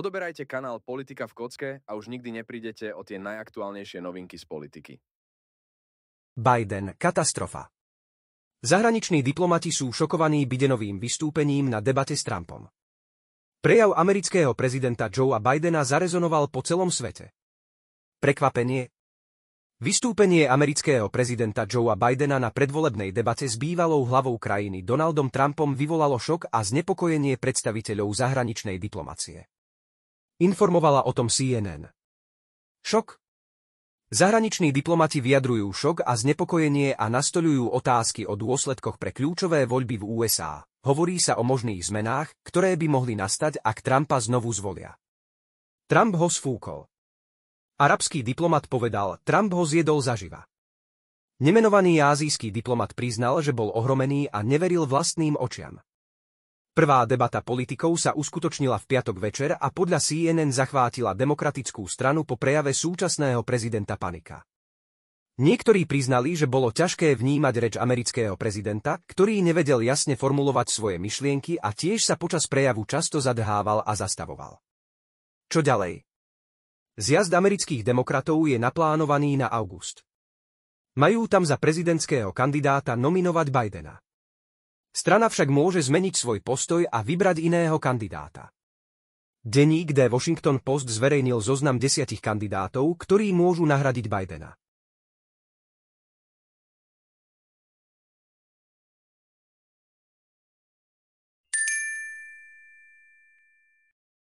Odoberajte kanál Politika v kocke a už nikdy neprídete o tie najaktuálnejšie novinky z politiky. Biden, katastrofa. Zahraniční diplomati sú šokovaní Bidenovým vystúpením na debate s Trumpom. Prejav amerického prezidenta Joea Bidena zarezonoval po celom svete. Prekvapenie? Vystúpenie amerického prezidenta Joea Bidena na predvolebnej debate s bývalou hlavou krajiny Donaldom Trumpom vyvolalo šok a znepokojenie predstaviteľov zahraničnej diplomacie. Informovala o tom CNN. Šok? Zahraniční diplomati vyjadrujú šok a znepokojenie a nastoľujú otázky o dôsledkoch pre kľúčové voľby v USA. Hovorí sa o možných zmenách, ktoré by mohli nastať, ak Trumpa znovu zvolia. Trump ho sfúkol. Arabský diplomat povedal, Trump ho zjedol zaživa. Nemenovaný azijský diplomat priznal, že bol ohromený a neveril vlastným očiam. Prvá debata politikov sa uskutočnila v piatok večer a podľa CNN zachvátila demokratickú stranu po prejave súčasného prezidenta Panika. Niektorí priznali, že bolo ťažké vnímať reč amerického prezidenta, ktorý nevedel jasne formulovať svoje myšlienky a tiež sa počas prejavu často zadhával a zastavoval. Čo ďalej? Zjazd amerických demokratov je naplánovaný na august. Majú tam za prezidentského kandidáta nominovať Bidena. Strana však môže zmeniť svoj postoj a vybrať iného kandidáta. Deník The Washington Post zverejnil zoznam desiatich kandidátov, ktorí môžu nahradiť Bidena.